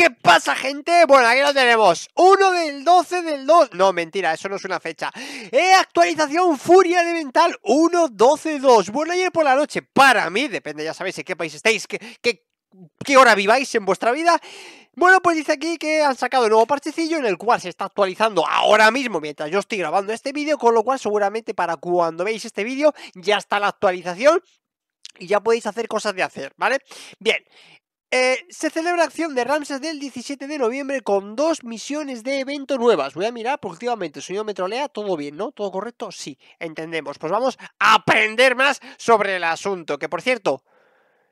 ¿Qué pasa, gente? Bueno, aquí lo tenemos. 1 del 12 del 2. No, mentira, eso no es una fecha. Eh, actualización Furia Elemental 2, Bueno, ayer por la noche, para mí, depende, ya sabéis en qué país estáis, qué, hora viváis en vuestra vida. Bueno, pues dice aquí que han sacado un nuevo parchecillo en el cual se está actualizando ahora mismo mientras yo estoy grabando este vídeo, con lo cual seguramente para cuando veis este vídeo ya está la actualización y ya podéis hacer cosas de hacer, ¿vale? Bien, eh, se celebra acción de Ramses del 17 de noviembre con dos misiones de evento nuevas. Voy a mirar porque últimamente señor me todo bien, ¿no? ¿Todo correcto? Sí, entendemos. Pues vamos a aprender más sobre el asunto. Que por cierto,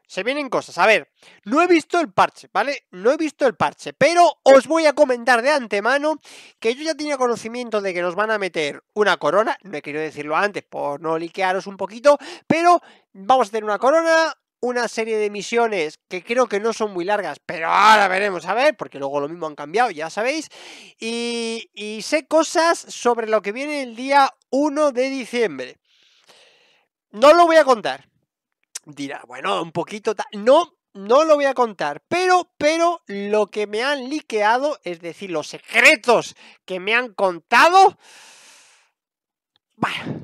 se vienen cosas. A ver, no he visto el parche, ¿vale? No he visto el parche, pero os voy a comentar de antemano que yo ya tenía conocimiento de que nos van a meter una corona, no he querido decirlo antes por no liquearos un poquito, pero vamos a tener una corona, una serie de misiones que creo que no son muy largas, pero ahora veremos a ver, porque luego lo mismo han cambiado, ya sabéis. Y, sé cosas sobre lo que viene el día 1 de diciembre. No lo voy a contar. Dirá, bueno, un poquito... No, no lo voy a contar, pero, pero lo que me han liqueado, es decir, los secretos que me han contado... Bueno,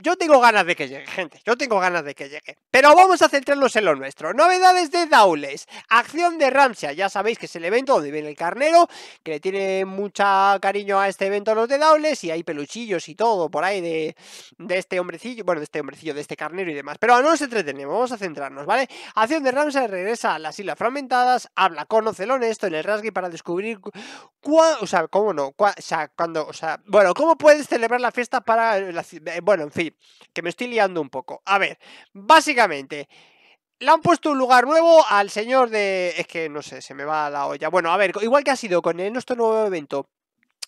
yo tengo ganas de que llegue, gente. Yo tengo ganas de que llegue. Pero vamos a centrarnos en lo nuestro. Novedades de Daules. Acción de Ramsia. Ya sabéis que es el evento donde viene el carnero, que le tiene mucha cariño a este evento los de Daules. Y hay peluchillos y todo por ahí de, de este hombrecillo. Bueno, de este hombrecillo, de este carnero y demás. Pero no nos entretenemos, vamos a centrarnos, ¿vale? Acción de Ramsha regresa a las Islas Fragmentadas, habla con Ocelón esto en el rasgue para descubrir cua, o sea, cómo no, o sea, cuando, o sea, bueno, cómo puedes celebrar la fiesta para eh, bueno, en fin, que me estoy liando un poco. A ver, básicamente, le han puesto un lugar nuevo al señor de... Es que no sé, se me va la olla. Bueno, a ver, igual que ha sido con nuestro nuevo evento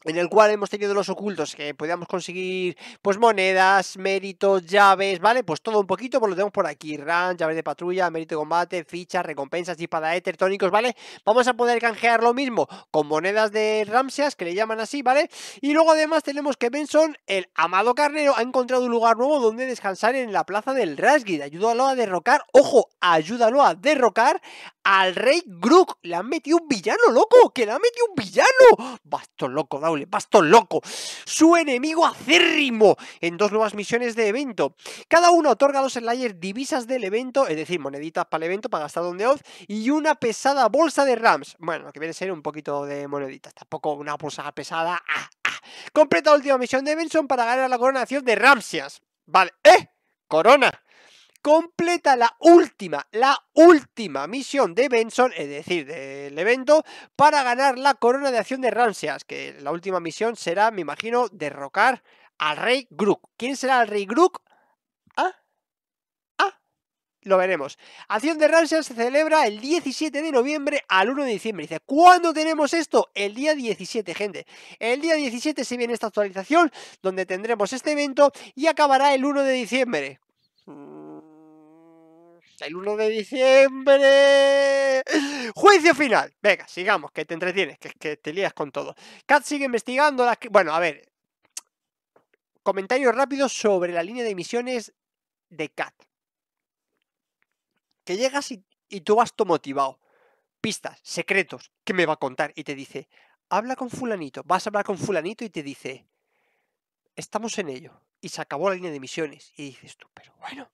en el cual hemos tenido los ocultos que podíamos conseguir pues monedas, méritos, llaves, ¿vale? Pues todo un poquito, pues lo tenemos por aquí, Run, llaves de patrulla, mérito de combate, fichas, recompensas, dispara, éter, tónicos, ¿vale? Vamos a poder canjear lo mismo con monedas de Ramseas, que le llaman así, ¿vale? Y luego además tenemos que Benson, el amado carnero, ha encontrado un lugar nuevo donde descansar en la plaza del Rasgid, ayúdalo a derrocar, ojo, ayúdalo a derrocar al rey Grook. Le han metido un villano, loco. Que le han metido un villano. Bastón loco, Daule. Bastón loco. Su enemigo acérrimo en dos nuevas misiones de evento. Cada uno otorga dos Slayers divisas del evento, es decir, moneditas para el evento, para gastar donde os, y una pesada bolsa de Rams. Bueno, lo que viene a ser un poquito de moneditas. Tampoco una bolsa pesada. Ah, ah. Completa la última misión de Benson para ganar la coronación de Ramsias. Vale, ¿eh? Corona completa la última, la última misión de Benson, es decir, del evento, para ganar la corona de acción de Ramseas, que la última misión será, me imagino, derrocar al rey Grook. ¿Quién será el rey Grook? Ah, ¿Ah? lo veremos. Acción de Ramsey se celebra el 17 de noviembre al 1 de diciembre. Dice, ¿cuándo tenemos esto? El día 17, gente. El día 17 se viene esta actualización, donde tendremos este evento y acabará el 1 de diciembre. Mm, el 1 de diciembre. Juicio final. Venga, sigamos, que te entretienes, que, te lías con todo. cat sigue investigando las... Bueno, a ver. Comentario rápido sobre la línea de misiones de cat Que llegas y, tú vas todo motivado. Pistas, secretos, ¿Qué me va a contar. Y te dice, habla con fulanito. Vas a hablar con fulanito y te dice, estamos en ello. Y se acabó la línea de misiones. Y dices tú, pero bueno,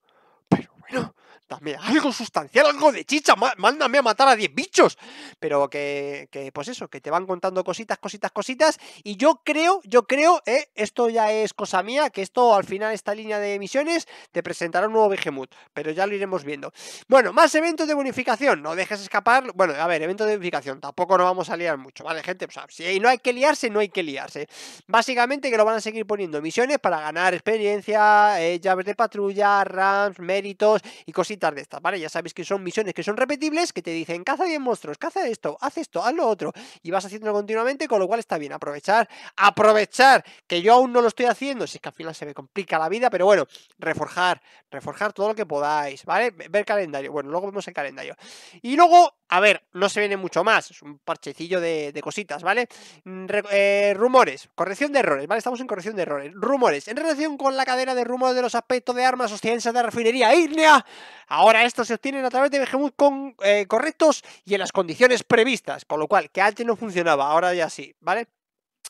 pero bueno, dame algo sustancial, algo de chicha, mándame a matar a 10 bichos. Pero que, pues eso, que te van contando cositas, cositas, cositas. Y yo creo, yo creo, eh, esto ya es cosa mía, que esto al final, esta línea de misiones, te presentará un nuevo Behemoth. Pero ya lo iremos viendo. Bueno, más eventos de bonificación. No dejes escapar. Bueno, a ver, evento de bonificación. Tampoco nos vamos a liar mucho, ¿vale, gente? sea, si no hay que liarse, no hay que liarse. Básicamente que lo van a seguir poniendo misiones para ganar experiencia, eh, llaves de patrulla, rams, méritos y cositas de estas, ¿vale? Ya sabéis que son misiones que son repetibles, que te dicen, caza 10 monstruos, caza esto, haz esto, haz lo otro, y vas haciéndolo continuamente, con lo cual está bien, aprovechar, aprovechar, que yo aún no lo estoy haciendo, si es que al final se me complica la vida, pero bueno, reforjar, reforjar todo lo que podáis, ¿vale? Ver calendario, bueno, luego vemos el calendario. Y luego, a ver, no se viene mucho más, es un parchecillo de, cositas, ¿vale? Mm, eh, rumores, corrección de errores, ¿vale? Estamos en corrección de errores. Rumores, en relación con la cadena de rumores de los aspectos de armas o de refinería ígnea, Ahora estos se obtienen a través de Behemoth eh, correctos y en las condiciones previstas, con lo cual que antes no funcionaba, ahora ya sí, ¿vale?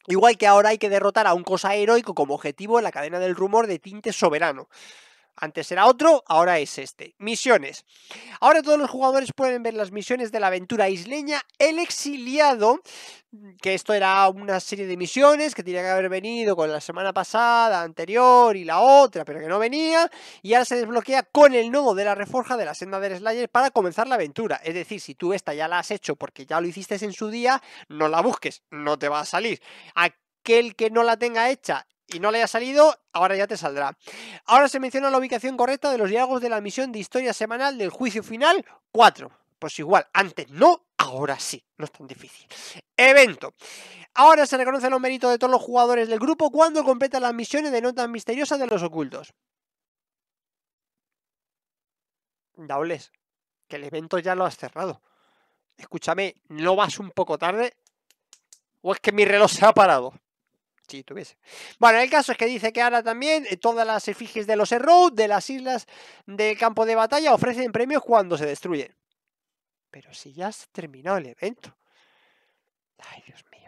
Igual que ahora hay que derrotar a un cosa heroico como objetivo en la cadena del rumor de tinte soberano. Antes era otro, ahora es este. Misiones. Ahora todos los jugadores pueden ver las misiones de la aventura isleña El Exiliado, que esto era una serie de misiones que tenía que haber venido con la semana pasada, anterior y la otra, pero que no venía. Y ahora se desbloquea con el nodo de la reforja de la senda del Slayer para comenzar la aventura. Es decir, si tú esta ya la has hecho porque ya lo hiciste en su día, no la busques, no te va a salir. aquel que no la tenga hecha y no le haya salido, ahora ya te saldrá. Ahora se menciona la ubicación correcta de los diálogos de la misión de historia semanal del juicio final 4. Pues igual, antes no, ahora sí, no es tan difícil. Evento. Ahora se reconocen los méritos de todos los jugadores del grupo cuando completan las misiones de notas misteriosas de los ocultos. Daules, que el evento ya lo has cerrado. Escúchame, ¿no vas un poco tarde? ¿O es que mi reloj se ha parado? tuviese. Bueno, el caso es que dice que ahora también eh, todas las efigies de los Errow de las islas del campo de batalla ofrecen premios cuando se destruyen. Pero si ya has terminado el evento. Ay, Dios mío.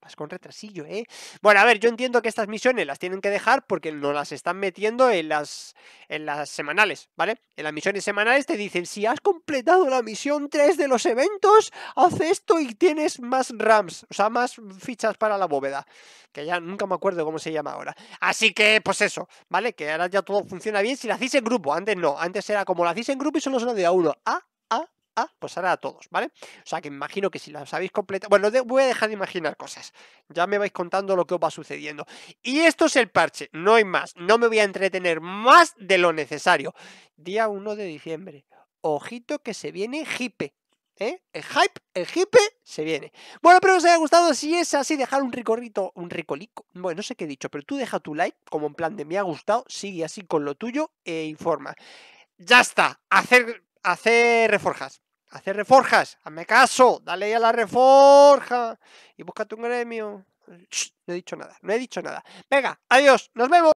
Vas con retrasillo, ¿eh? Bueno, a ver, yo entiendo que estas misiones las tienen que dejar porque no las están metiendo en las, en las semanales, ¿vale? En las misiones semanales te dicen, si has completado la misión 3 de los eventos, haz esto y tienes más RAMs, o sea, más fichas para la bóveda, que ya nunca me acuerdo cómo se llama ahora. Así que, pues eso, ¿vale? Que ahora ya todo funciona bien si la hacéis en grupo, antes no, antes era como la hacéis en grupo y solo se lo de a uno. Ah, Ah, pues ahora a todos, ¿vale? O sea que imagino que si las habéis completado. Bueno, voy a dejar de imaginar cosas. Ya me vais contando lo que os va sucediendo. Y esto es el parche, no hay más. No me voy a entretener más de lo necesario. Día 1 de diciembre. Ojito que se viene jipe ¿Eh? El hype, el hipe se viene. Bueno, espero que os haya gustado. Si es así, dejar un ricorrito, un ricolico. Bueno, no sé qué he dicho, pero tú deja tu like, como en plan de me ha gustado, sigue así con lo tuyo e informa. Ya está, hacer, hacer reforjas hacer reforjas, hazme caso, dale a la reforja y búscate un gremio. no he dicho nada, no he dicho nada. Venga, adiós, nos vemos.